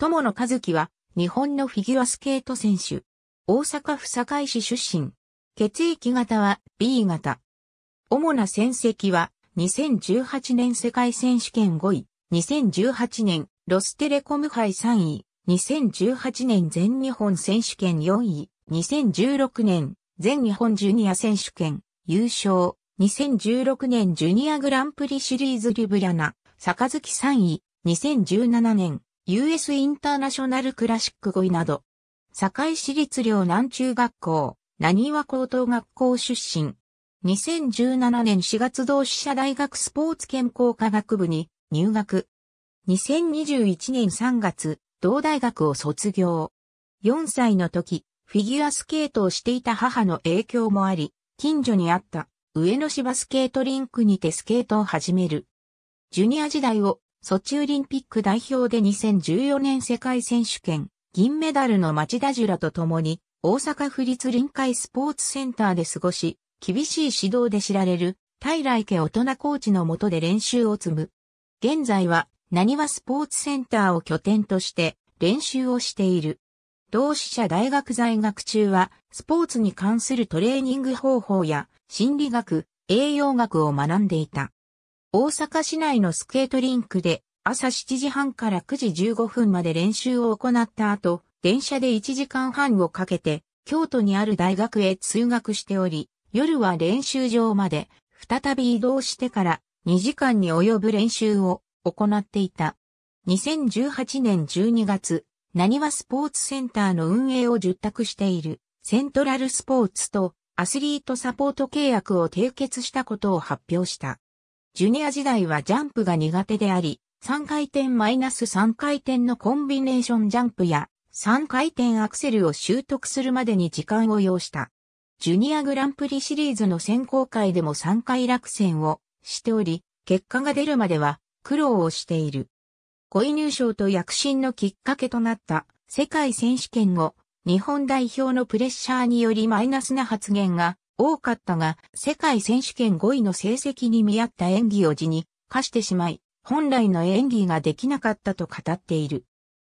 友野和樹は、日本のフィギュアスケート選手。大阪府堺市出身。血液型は B 型。主な戦績は、2018年世界選手権5位、2018年ロステレコム杯3位、2018年全日本選手権4位、2016年全日本ジュニア選手権優勝、2016年ジュニアグランプリシリーズリブラナ、坂月3位、2017年 US インターナショナルクラシック5位など、堺市立寮南中学校、何和高等学校出身。2017年4月同志社大学スポーツ健康科学部に入学。2021年3月、同大学を卒業。4歳の時、フィギュアスケートをしていた母の影響もあり、近所にあった上野芝スケートリンクにてスケートを始める。ジュニア時代をソチオリンピック代表で2014年世界選手権、銀メダルの町田ジュラと共に、大阪府立臨海スポーツセンターで過ごし、厳しい指導で知られる、平家大人コーチのもとで練習を積む。現在は、何はスポーツセンターを拠点として、練習をしている。同志社大学在学中は、スポーツに関するトレーニング方法や、心理学、栄養学を学んでいた。大阪市内のスケートリンクで朝7時半から9時15分まで練習を行った後、電車で1時間半をかけて京都にある大学へ通学しており、夜は練習場まで再び移動してから2時間に及ぶ練習を行っていた。2018年12月、何はスポーツセンターの運営を受託しているセントラルスポーツとアスリートサポート契約を締結したことを発表した。ジュニア時代はジャンプが苦手であり、3回転マイナス3回転のコンビネーションジャンプや3回転アクセルを習得するまでに時間を要した。ジュニアグランプリシリーズの選考会でも3回落選をしており、結果が出るまでは苦労をしている。5位入賞と躍進のきっかけとなった世界選手権後、日本代表のプレッシャーによりマイナスな発言が多かったが、世界選手権5位の成績に見合った演技を辞に課してしまい、本来の演技ができなかったと語っている。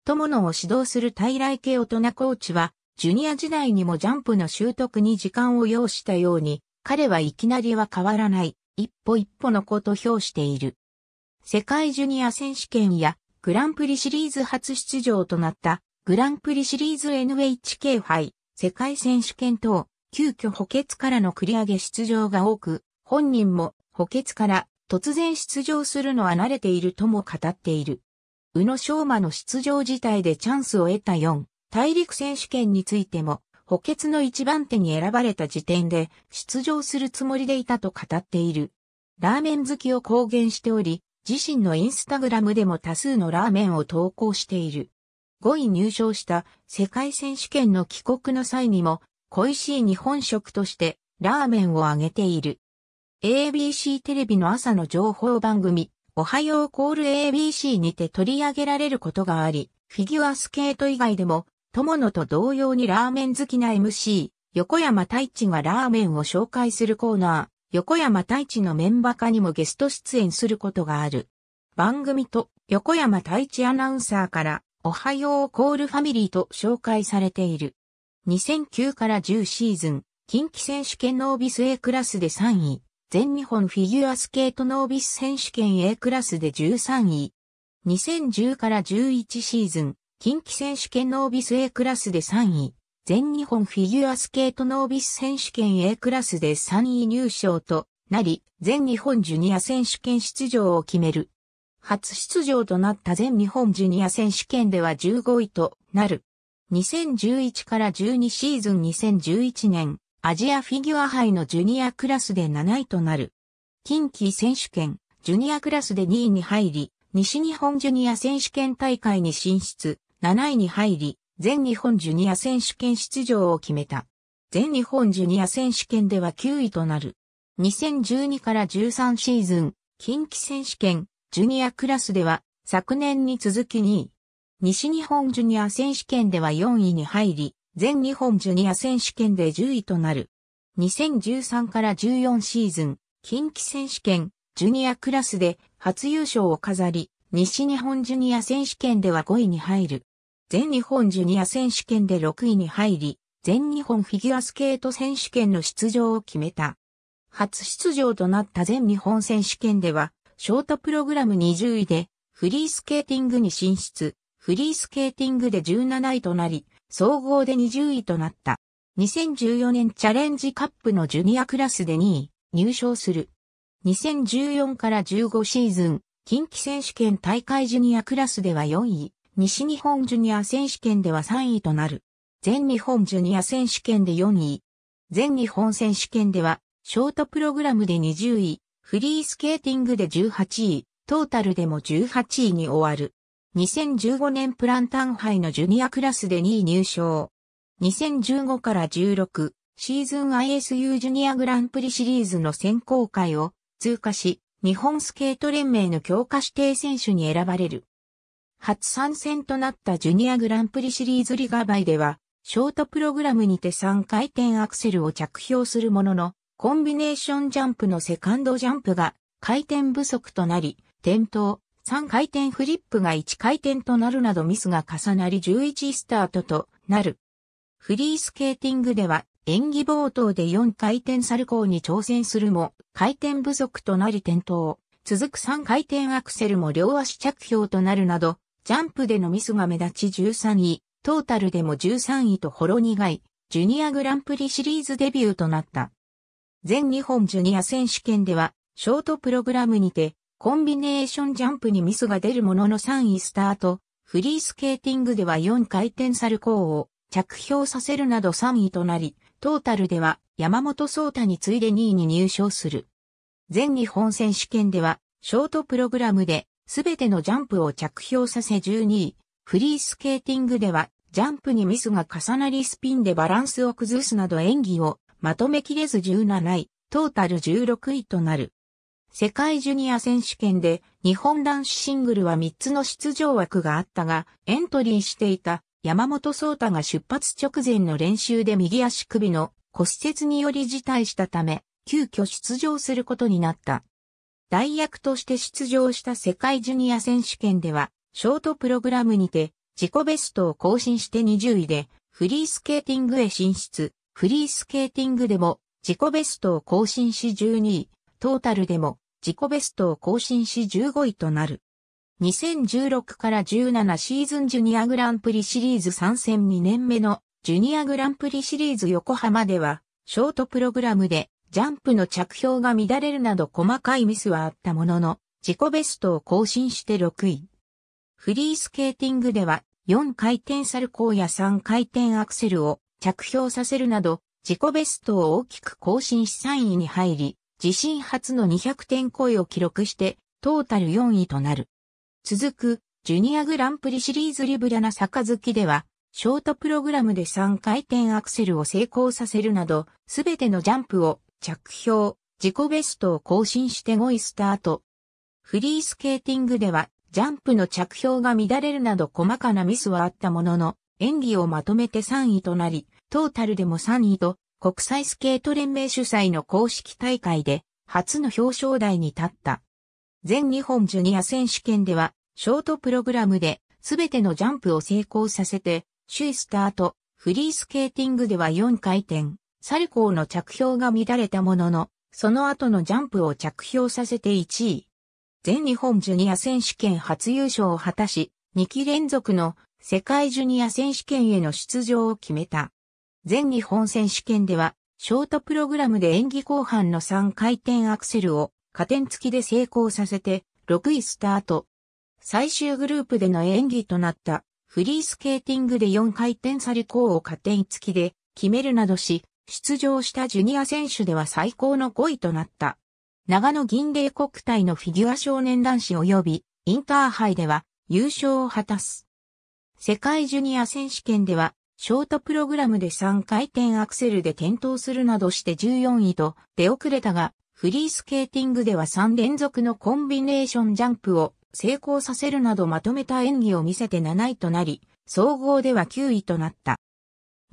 友野を指導する対来系大人コーチは、ジュニア時代にもジャンプの習得に時間を要したように、彼はいきなりは変わらない、一歩一歩の子と評している。世界ジュニア選手権やグランプリシリーズ初出場となったグランプリシリーズ NHK 杯世界選手権等急遽補欠からの繰り上げ出場が多く、本人も補欠から突然出場するのは慣れているとも語っている。宇野昌磨の出場自体でチャンスを得た4、大陸選手権についても、補欠の一番手に選ばれた時点で出場するつもりでいたと語っている。ラーメン好きを公言しており、自身のインスタグラムでも多数のラーメンを投稿している。5位入賞した世界選手権の帰国の際にも恋しい日本食としてラーメンをあげている。ABC テレビの朝の情報番組、おはようコール ABC にて取り上げられることがあり、フィギュアスケート以外でも、友野と同様にラーメン好きな MC、横山太一がラーメンを紹介するコーナー、横山太一のメンバー化にもゲスト出演することがある。番組と横山太一アナウンサーから、おはようコールファミリーと紹介されている。2009から10シーズン、近畿選手権ノービス A クラスで3位、全日本フィギュアスケートノービス選手権 A クラスで13位。2010から11シーズン、近畿選手権ノービス A クラスで3位、全日本フィギュアスケートノービス選手権 A クラスで3位入賞となり、全日本ジュニア選手権出場を決める。初出場となった全日本ジュニア選手権では15位となる。2011から12シーズン2011年、アジアフィギュア杯のジュニアクラスで7位となる。近畿選手権、ジュニアクラスで2位に入り、西日本ジュニア選手権大会に進出、7位に入り、全日本ジュニア選手権出場を決めた。全日本ジュニア選手権では9位となる。2012から13シーズン、近畿選手権、ジュニアクラスでは、昨年に続き2位。西日本ジュニア選手権では4位に入り、全日本ジュニア選手権で10位となる。2013から14シーズン、近畿選手権、ジュニアクラスで初優勝を飾り、西日本ジュニア選手権では5位に入る。全日本ジュニア選手権で6位に入り、全日本フィギュアスケート選手権の出場を決めた。初出場となった全日本選手権では、ショートプログラム20位で、フリースケーティングに進出。フリースケーティングで17位となり、総合で20位となった。2014年チャレンジカップのジュニアクラスで2位、入賞する。2014から15シーズン、近畿選手権大会ジュニアクラスでは4位、西日本ジュニア選手権では3位となる。全日本ジュニア選手権で4位。全日本選手権では、ショートプログラムで20位、フリースケーティングで18位、トータルでも18位に終わる。2015年プランタン杯のジュニアクラスで2位入賞。2015から16シーズン ISU ジュニアグランプリシリーズの選考会を通過し、日本スケート連盟の強化指定選手に選ばれる。初参戦となったジュニアグランプリシリーズリガバイでは、ショートプログラムにて3回転アクセルを着氷するものの、コンビネーションジャンプのセカンドジャンプが回転不足となり、転倒、3回転フリップが1回転となるなどミスが重なり11スタートとなる。フリースケーティングでは演技冒頭で4回転サルコーに挑戦するも回転不足となり転倒。続く3回転アクセルも両足着氷となるなど、ジャンプでのミスが目立ち13位、トータルでも13位とほろ苦い、ジュニアグランプリシリーズデビューとなった。全日本ジュニア選手権では、ショートプログラムにて、コンビネーションジャンプにミスが出るものの3位スタート、フリースケーティングでは4回転サルコーを着氷させるなど3位となり、トータルでは山本聡太に次いで2位に入賞する。全日本選手権では、ショートプログラムで全てのジャンプを着氷させ12位、フリースケーティングでは、ジャンプにミスが重なりスピンでバランスを崩すなど演技をまとめきれず17位、トータル16位となる。世界ジュニア選手権で日本男子シングルは3つの出場枠があったが、エントリーしていた山本聡太が出発直前の練習で右足首の骨折により辞退したため、急遽出場することになった。代役として出場した世界ジュニア選手権では、ショートプログラムにて自己ベストを更新して20位で、フリースケーティングへ進出。フリースケーティングでも自己ベストを更新し12位。トータルでも自己ベストを更新し15位となる。2016から17シーズンジュニアグランプリシリーズ参戦2年目のジュニアグランプリシリーズ横浜では、ショートプログラムでジャンプの着氷が乱れるなど細かいミスはあったものの、自己ベストを更新して6位。フリースケーティングでは、4回転サルコーや3回転アクセルを着氷させるなど、自己ベストを大きく更新し3位に入り、自身初の200点超えを記録して、トータル4位となる。続く、ジュニアグランプリシリーズリブラナ月では、ショートプログラムで3回転アクセルを成功させるなど、すべてのジャンプを着氷、自己ベストを更新して5位スタート。フリースケーティングでは、ジャンプの着氷が乱れるなど細かなミスはあったものの、演技をまとめて3位となり、トータルでも3位と国際スケート連盟主催の公式大会で初の表彰台に立った。全日本ジュニア選手権では、ショートプログラムで全てのジャンプを成功させて、首位スタート、フリースケーティングでは4回転、サルコーの着氷が乱れたものの、その後のジャンプを着氷させて1位。全日本ジュニア選手権初優勝を果たし、2期連続の世界ジュニア選手権への出場を決めた。全日本選手権では、ショートプログラムで演技後半の3回転アクセルを加点付きで成功させて6位スタート。最終グループでの演技となったフリースケーティングで4回転サルコーを加点付きで決めるなどし、出場したジュニア選手では最高の5位となった。長野銀霊国体のフィギュア少年男子及びインターハイでは優勝を果たす。世界ジュニア選手権ではショートプログラムで3回転アクセルで転倒するなどして14位と出遅れたが、フリースケーティングでは3連続のコンビネーションジャンプを成功させるなどまとめた演技を見せて7位となり、総合では9位となった。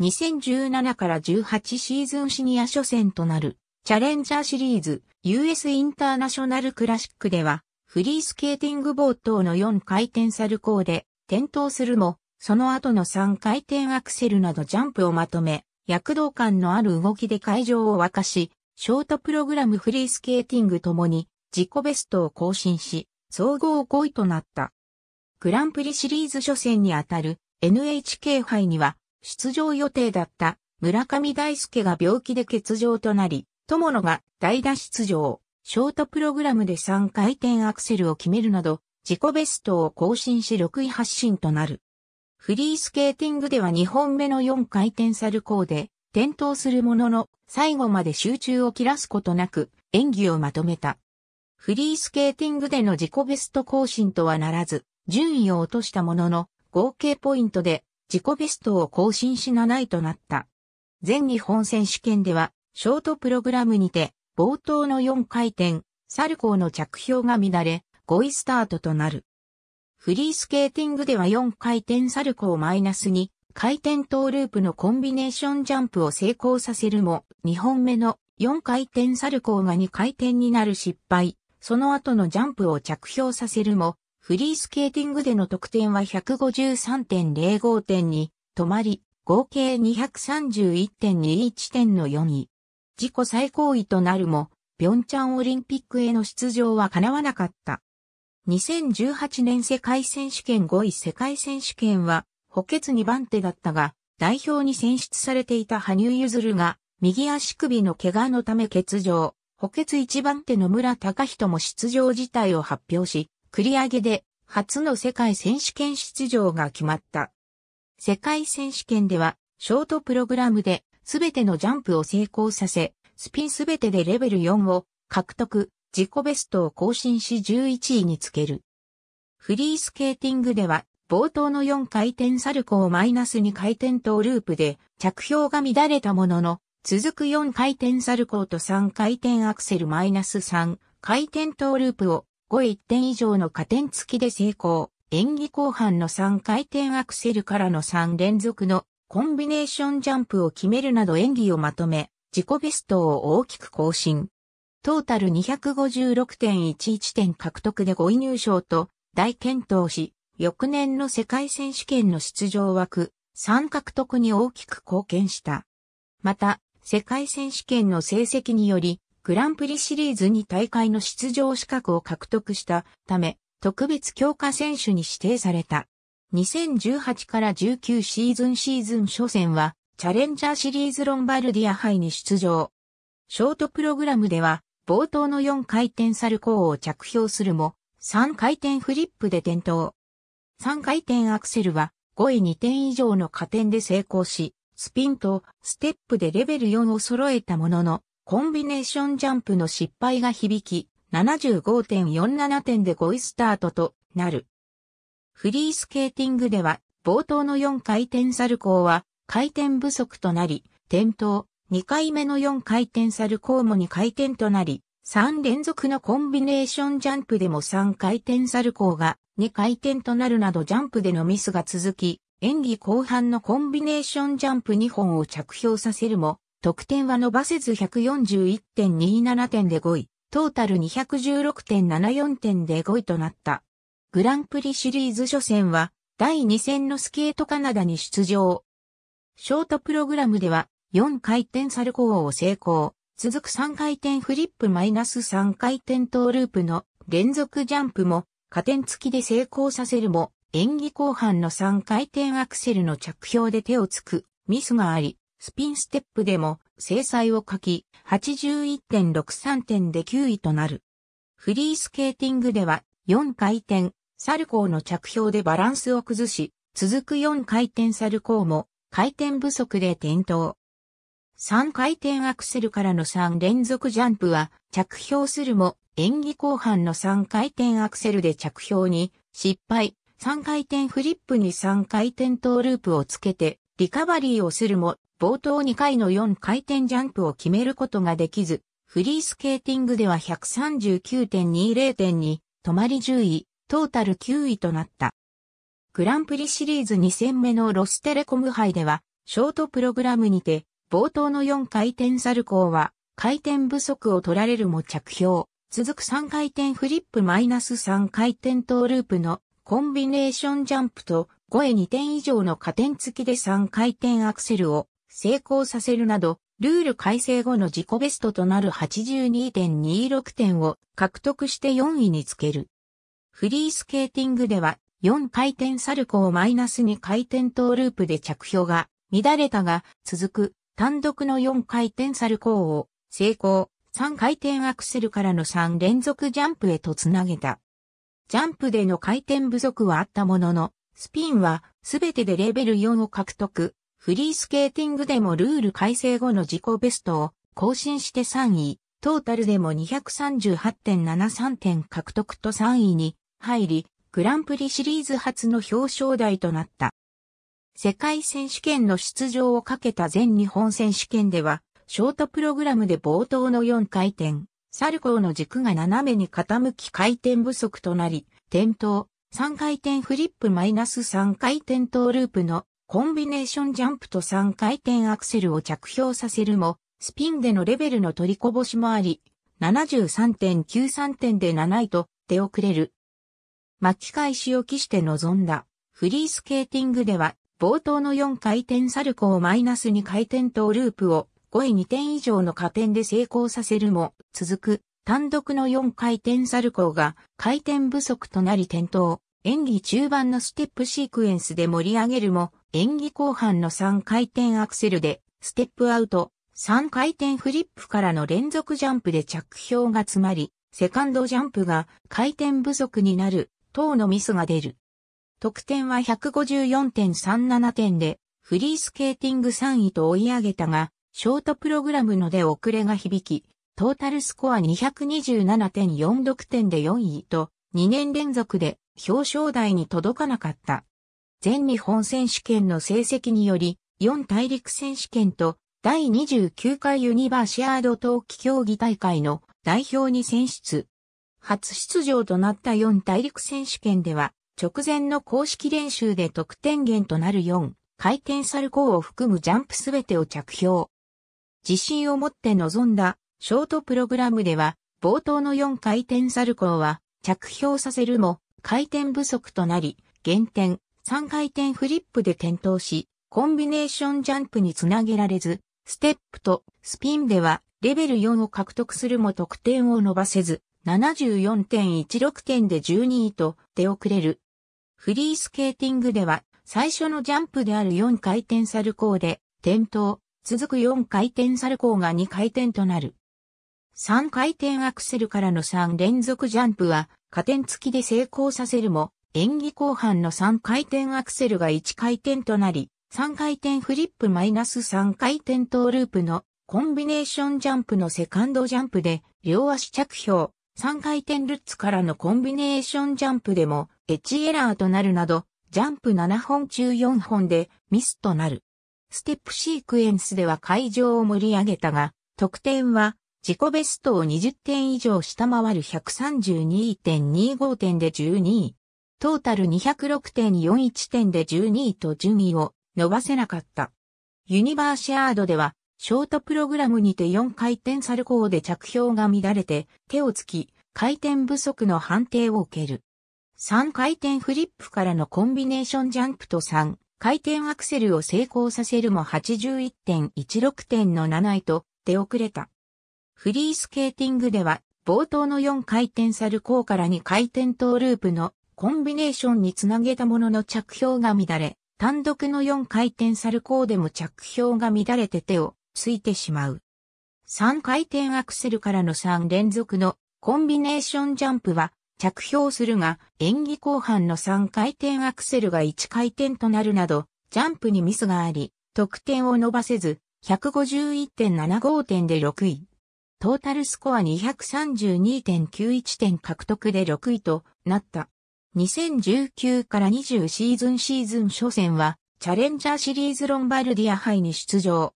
2017から18シーズンシニア初戦となるチャレンジャーシリーズ US インターナショナルクラシックではフリースケーティング冒頭の4回転サルコーで転倒するもその後の3回転アクセルなどジャンプをまとめ、躍動感のある動きで会場を沸かし、ショートプログラムフリースケーティングともに自己ベストを更新し、総合5位となった。グランプリシリーズ初戦にあたる NHK 杯には出場予定だった村上大輔が病気で欠場となり、友野が代打出場、ショートプログラムで3回転アクセルを決めるなど、自己ベストを更新し6位発進となる。フリースケーティングでは2本目の4回転サルコーで転倒するものの最後まで集中を切らすことなく演技をまとめた。フリースケーティングでの自己ベスト更新とはならず順位を落としたものの合計ポイントで自己ベストを更新し7位となった。全日本選手権ではショートプログラムにて冒頭の4回転サルコーの着氷が乱れ5位スタートとなる。フリースケーティングでは4回転サルコーマイナス2回転トーループのコンビネーションジャンプを成功させるも、2本目の4回転サルコーが2回転になる失敗、その後のジャンプを着氷させるも、フリースケーティングでの得点は153.05点に止まり、合計231.21点の4位。自己最高位となるも、平昌オリンピックへの出場は叶わなかった。2018年世界選手権5位世界選手権は補欠2番手だったが、代表に選出されていた羽生結弦が、右足首の怪我のため欠場、補欠1番手の村隆人も出場辞退を発表し、繰り上げで初の世界選手権出場が決まった。世界選手権では、ショートプログラムで全てのジャンプを成功させ、スピン全てでレベル4を獲得、自己ベストを更新し11位につける。フリースケーティングでは、冒頭の4回転サルコーマイナス2回転トーループで着氷が乱れたものの、続く4回転サルコーと3回転アクセルマイナス3回転トーループを5 1点以上の加点付きで成功。演技後半の3回転アクセルからの3連続のコンビネーションジャンプを決めるなど演技をまとめ、自己ベストを大きく更新。トータル256.11点獲得で5位入賞と大健闘し、翌年の世界選手権の出場枠3獲得に大きく貢献した。また、世界選手権の成績により、グランプリシリーズに大会の出場資格を獲得したため、特別強化選手に指定された。2018から19シーズンシーズン初戦は、チャレンジャーシリーズロンバルディア杯に出場。ショートプログラムでは、冒頭の4回転サルコーを着氷するも、3回転フリップで転倒。3回転アクセルは5位2点以上の加点で成功し、スピンとステップでレベル4を揃えたものの、コンビネーションジャンプの失敗が響き、75.47点で5位スタートとなる。フリースケーティングでは、冒頭の4回転サルコーは回転不足となり、転倒、2回目の4回転サルコーも2回転となり、3連続のコンビネーションジャンプでも3回転サルコーが2回転となるなどジャンプでのミスが続き、演技後半のコンビネーションジャンプ2本を着氷させるも、得点は伸ばせず141.27点で5位、トータル216.74点で5位となった。グランプリシリーズ初戦は、第2戦のスケートカナダに出場。ショートプログラムでは、4回転サルコーを成功。続く3回転フリップマイナス3回転トーループの連続ジャンプも加点付きで成功させるも、演技後半の3回転アクセルの着氷で手をつくミスがあり、スピンステップでも制裁を書き、81.63点で9位となる。フリースケーティングでは4回転、サルコーの着氷でバランスを崩し、続く4回転サルコーも回転不足で転倒。3回転アクセルからの3連続ジャンプは着氷するも演技後半の3回転アクセルで着氷に失敗、3回転フリップに3回転トーループをつけてリカバリーをするも冒頭2回の4回転ジャンプを決めることができず、フリースケーティングでは139.20点に止まり10位、トータル9位となった。グランプリシリーズ2戦目のロステレコム杯では、ショートプログラムにて、冒頭の4回転サルコーは、回転不足を取られるも着氷。続く3回転フリップマイナス3回転トーループのコンビネーションジャンプと5へ2点以上の加点付きで3回転アクセルを成功させるなど、ルール改正後の自己ベストとなる82.26点を獲得して4位につける。フリースケーティングでは4回転サルコーマイナス2回転トーループで着氷が乱れたが続く単独の4回転サルコーを成功、3回転アクセルからの3連続ジャンプへとつなげた。ジャンプでの回転不足はあったものの、スピンはすべてでレベル4を獲得。フリースケーティングでもルール改正後の自己ベストを更新して3位、トータルでも238.73点獲得と3位に入り、グランプリシリーズ初の表彰台となった。世界選手権の出場をかけた全日本選手権では、ショートプログラムで冒頭の4回転、サルコーの軸が斜めに傾き回転不足となり、転倒、3回転フリップマイナス3回転トーループのコンビネーションジャンプと3回転アクセルを着氷させるも、スピンでのレベルの取りこぼしもあり、73.93点で7位と出遅れる。巻き返しを期して臨んだフリースケーティングでは冒頭の4回転サルコーマイナス2回転トーループを5位2点以上の加点で成功させるも、続く単独の4回転サルコーが回転不足となり転倒。演技中盤のステップシークエンスで盛り上げるも、演技後半の3回転アクセルで、ステップアウト、3回転フリップからの連続ジャンプで着氷が詰まり、セカンドジャンプが回転不足になる、等のミスが出る。得点は154.37点で、フリースケーティング3位と追い上げたが、ショートプログラムので遅れが響き、トータルスコア227.46点で4位と、2年連続で表彰台に届かなかった。全日本選手権の成績により、4大陸選手権と第29回ユニバーシアード冬季競技大会の代表に選出。初出場となった4大陸選手権では、直前の公式練習で得点源となる4、回転サルコーを含むジャンプすべてを着氷。自信を持って臨んだショートプログラムでは、冒頭の4回転サルコーは着氷させるも回転不足となり、減点、3回転フリップで転倒し、コンビネーションジャンプにつなげられず、ステップとスピンではレベル4を獲得するも得点を伸ばせず、74.16点で12位と出遅れるフリースケーティングでは、最初のジャンプである4回転サルコーで、転倒、続く4回転サルコーが2回転となる。3回転アクセルからの3連続ジャンプは、加点付きで成功させるも、演技後半の3回転アクセルが1回転となり、3回転フリップマイナス3回転トーループのコンビネーションジャンプのセカンドジャンプで両足着氷、3回転ルッツからのコンビネーションジャンプでもエッジエラーとなるなど、ジャンプ7本中4本でミスとなる。ステップシークエンスでは会場を盛り上げたが、得点は自己ベストを20点以上下回る132.25点で12位。トータル206.41点で12位と順位を伸ばせなかった。ユニバーシアードではショートプログラムにて4回転サルコーで着氷が乱れて手をつき回転不足の判定を受ける。3回転フリップからのコンビネーションジャンプと3回転アクセルを成功させるも81.16点の7位と出遅れた。フリースケーティングでは冒頭の4回転サルコーから2回転トーループのコンビネーションにつなげたものの着氷が乱れ、単独の4回転サルコーでも着氷が乱れて手をついてしまう。3回転アクセルからの3連続のコンビネーションジャンプは着氷するが、演技後半の3回転アクセルが1回転となるなど、ジャンプにミスがあり、得点を伸ばせず、151.75点で6位。トータルスコア232.91点獲得で6位となった。2019から20シーズンシーズン初戦は、チャレンジャーシリーズロンバルディア杯に出場。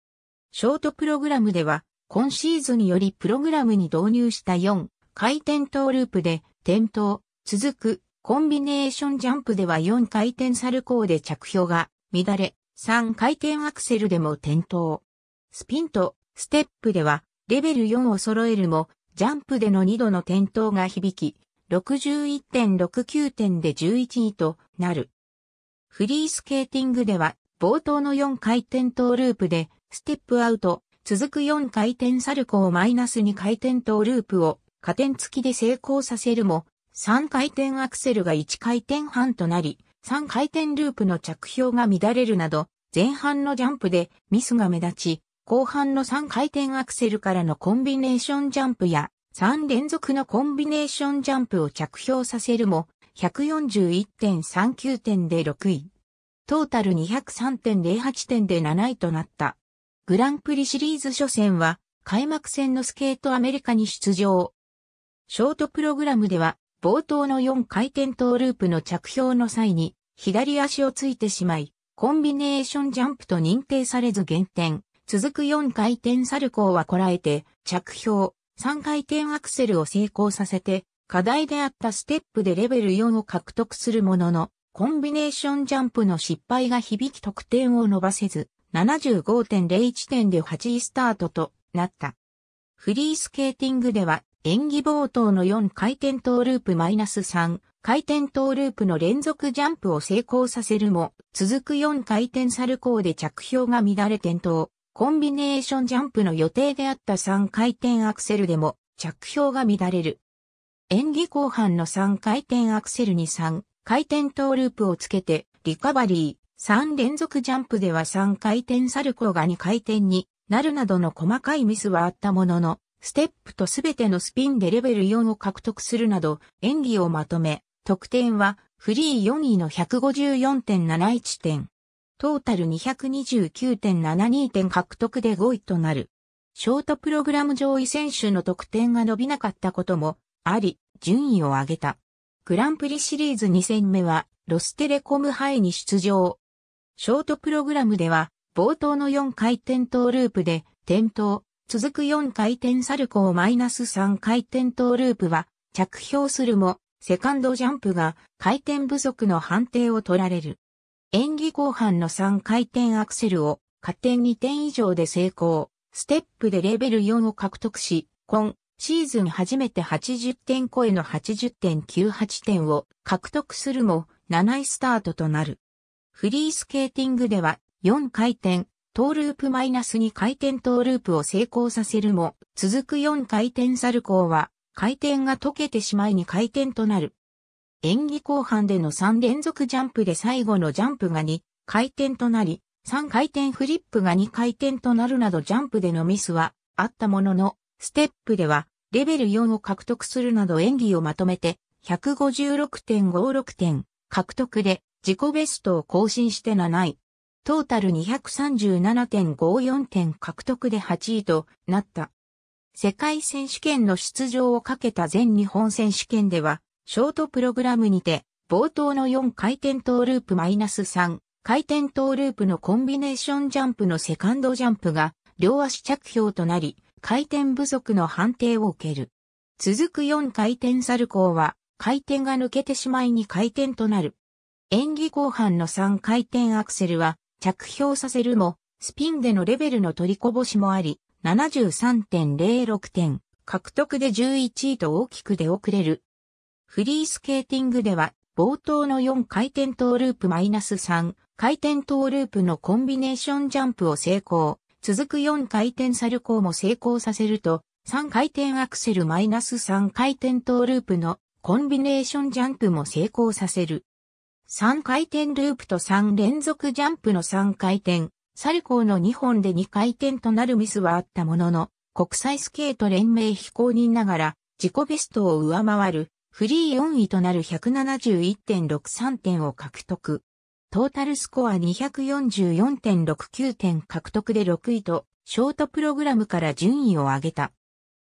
ショートプログラムでは、今シーズンよりプログラムに導入した4回転トーループで、転倒、続く、コンビネーションジャンプでは4回転サルコーで着氷が乱れ、3回転アクセルでも転倒。スピンとステップではレベル4を揃えるも、ジャンプでの2度の転倒が響き、61.69点で11位となる。フリースケーティングでは冒頭の4回転トーループでステップアウト、続く4回転サルコーマイナス2回転トーループを加点付きで成功させるも、3回転アクセルが1回転半となり、3回転ループの着氷が乱れるなど、前半のジャンプでミスが目立ち、後半の3回転アクセルからのコンビネーションジャンプや、3連続のコンビネーションジャンプを着氷させるも、141.39点で6位。トータル203.08点で7位となった。グランプリシリーズ初戦は、開幕戦のスケートアメリカに出場。ショートプログラムでは、冒頭の4回転トーループの着氷の際に、左足をついてしまい、コンビネーションジャンプと認定されず減点。続く4回転サルコーはこらえて、着氷、3回転アクセルを成功させて、課題であったステップでレベル4を獲得するものの、コンビネーションジャンプの失敗が響き得点を伸ばせず、75.01点で8位スタートとなった。フリースケーティングでは演技冒頭の4回転トーループマイナス3回転トーループの連続ジャンプを成功させるも、続く4回転サルコーで着氷が乱れ転倒。コンビネーションジャンプの予定であった3回転アクセルでも着氷が乱れる。演技後半の3回転アクセルに3回転トーループをつけてリカバリー、3連続ジャンプでは3回転サルコーが2回転になるなどの細かいミスはあったものの、ステップとすべてのスピンでレベル4を獲得するなど演技をまとめ、得点はフリー4位の154.71点。トータル229.72点獲得で5位となる。ショートプログラム上位選手の得点が伸びなかったこともあり、順位を上げた。グランプリシリーズ2戦目は、ロステレコム杯に出場。ショートプログラムでは、冒頭の4回転トーループで、転倒、続く4回転サルコーマイナス3回転トーループは、着氷するも、セカンドジャンプが回転不足の判定を取られる。演技後半の3回転アクセルを、加点2点以上で成功。ステップでレベル4を獲得し、今シーズン初めて80点超えの80.98点を獲得するも7位スタートとなる。フリースケーティングでは4回転、トーループマイナス2回転トーループを成功させるも、続く4回転サルコーは、回転が溶けてしまい2回転となる。演技後半での3連続ジャンプで最後のジャンプが2回転となり、3回転フリップが2回転となるなどジャンプでのミスはあったものの、ステップではレベル4を獲得するなど演技をまとめて156.56点獲得で自己ベストを更新して7位。トータル237.54点獲得で8位となった。世界選手権の出場をかけた全日本選手権では、ショートプログラムにて、冒頭の4回転トーループマイナス3、回転トーループのコンビネーションジャンプのセカンドジャンプが、両足着氷となり、回転不足の判定を受ける。続く4回転サルコーは、回転が抜けてしまいに回転となる。演技後半の3回転アクセルは着氷させるも、スピンでのレベルの取りこぼしもあり、73.06点、獲得で11位と大きく出遅れる。フリースケーティングでは、冒頭の4回転トーループマイナス3、回転トーループのコンビネーションジャンプを成功、続く4回転サルコーも成功させると、3回転アクセルマイナス3回転トーループのコンビネーションジャンプも成功させる。3回転ループと3連続ジャンプの3回転、サルコーの2本で2回転となるミスはあったものの、国際スケート連盟非公認ながら、自己ベストを上回る、フリー4位となる171.63点を獲得。トータルスコア244.69点獲得で6位と、ショートプログラムから順位を上げた。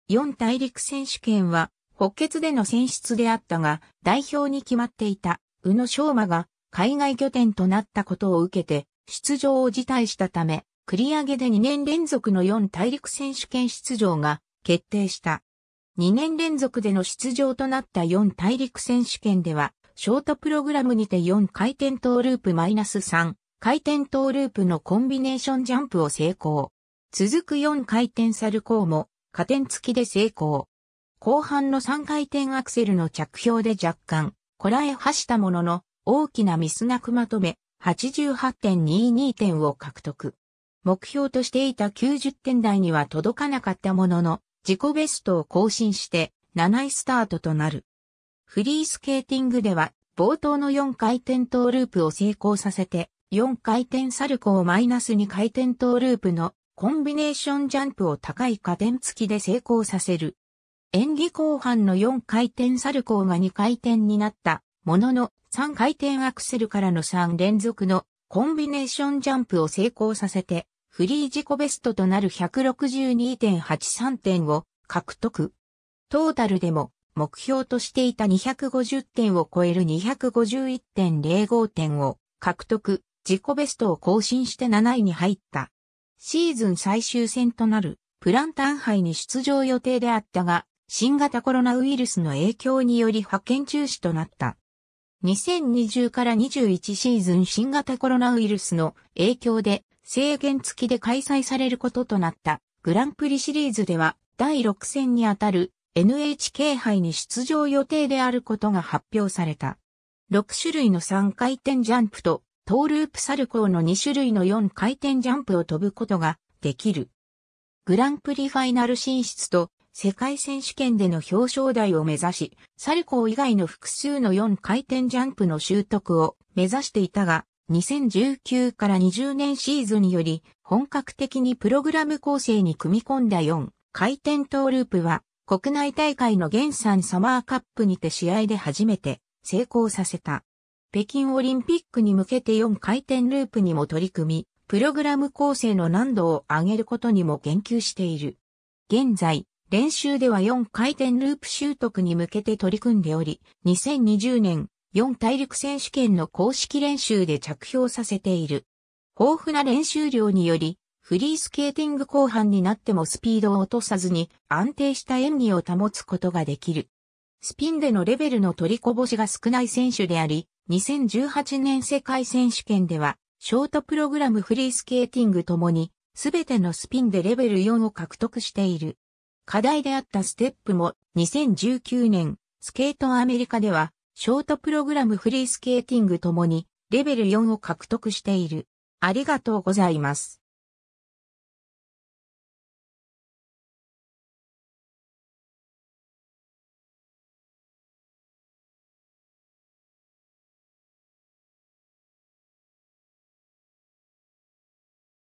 4大陸選手権は、補欠での選出であったが、代表に決まっていた。宇野昌磨が海外拠点となったことを受けて出場を辞退したため、繰り上げで2年連続の4大陸選手権出場が決定した。2年連続での出場となった4大陸選手権では、ショートプログラムにて4回転トーループマイナス3、回転トーループのコンビネーションジャンプを成功。続く4回転サルコーも加点付きで成功。後半の3回転アクセルの着氷で若干こらえ走したものの、大きなミスなくまとめ、88.22点を獲得。目標としていた90点台には届かなかったものの、自己ベストを更新して7位スタートとなる。フリースケーティングでは、冒頭の4回転トーループを成功させて、4回転サルコーマイナス2回転トーループのコンビネーションジャンプを高い加点付きで成功させる演技後半の4回転サルコーが2回転になったものの3回転アクセルからの3連続のコンビネーションジャンプを成功させてフリー自己ベストとなる162.83点を獲得。トータルでも目標としていた250点を超える251.05点を獲得、自己ベストを更新して7位に入った。シーズン最終戦となるプランタン杯に出場予定であったが、新型コロナウイルスの影響により派遣中止となった。2020から21シーズン新型コロナウイルスの影響で制限付きで開催されることとなったグランプリシリーズでは第6戦にあたる NHK 杯に出場予定であることが発表された。6種類の3回転ジャンプとトーループサルコーの2種類の4回転ジャンプを飛ぶことができる。グランプリファイナル進出と世界選手権での表彰台を目指し、サルコー以外の複数の4回転ジャンプの習得を目指していたが、2019から20年シーズンにより、本格的にプログラム構成に組み込んだ4回転トーループは、国内大会の原産サマーカップにて試合で初めて成功させた。北京オリンピックに向けて4回転ループにも取り組み、プログラム構成の難度を上げることにも言及している。現在、練習では4回転ループ習得に向けて取り組んでおり、2020年4大陸選手権の公式練習で着氷させている。豊富な練習量により、フリースケーティング後半になってもスピードを落とさずに安定した演技を保つことができる。スピンでのレベルの取りこぼしが少ない選手であり、2018年世界選手権では、ショートプログラムフリースケーティングともに、すべてのスピンでレベル4を獲得している。課題であったステップも2019年、スケートアメリカでは、ショートプログラムフリースケーティングともに、レベル4を獲得している。ありがとうございます。